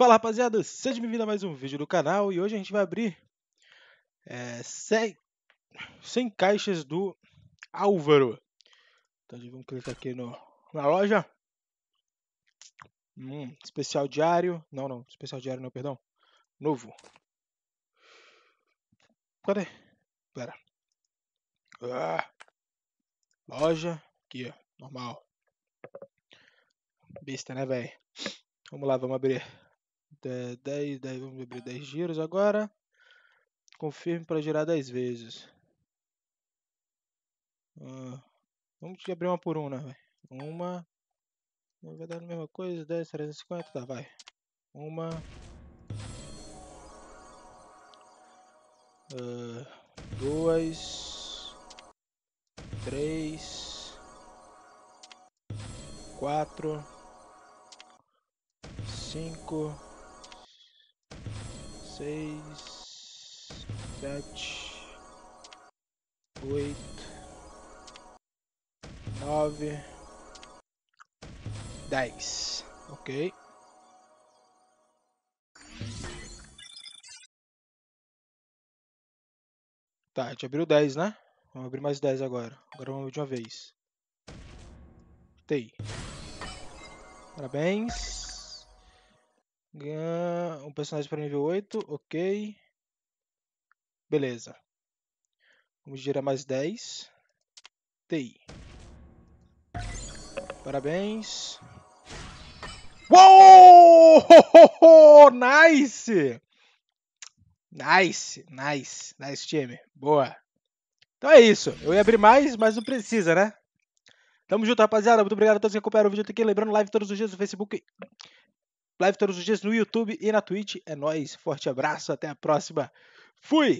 Fala rapaziada, seja bem-vindo a mais um vídeo do canal e hoje a gente vai abrir é, 100, 100 caixas do Álvaro. Então vamos clicar aqui no, na loja. Hum, especial diário, não, não, especial diário não, perdão, novo. Cadê? Pera. Ah, loja, aqui, ó, normal. Besta, né, velho? Vamos lá, vamos abrir 10, é, 10, vamos abrir 10 giros agora. Confirme para girar 10 vezes. Ah, vamos abrir uma por uma, né, Uma. Vai dar a mesma coisa, 10, 350, tá, vai. Uma. Uh, duas, três, quatro, cinco seis, sete, oito, nove, dez, ok? Tá, a gente abriu dez, né? Vamos abrir mais dez agora. Agora vamos de uma vez. tei Parabéns. gan um personagem para nível 8, ok. Beleza. Vamos gerar mais 10. TI. Parabéns. Uou! Nice! Nice, nice, nice time. Boa. Então é isso. Eu ia abrir mais, mas não precisa, né? Tamo junto, rapaziada. Muito obrigado a todos que acompanharam o vídeo até aqui. Lembrando, live todos os dias no Facebook Live todos os dias no YouTube e na Twitch. É nóis, forte abraço, até a próxima. Fui!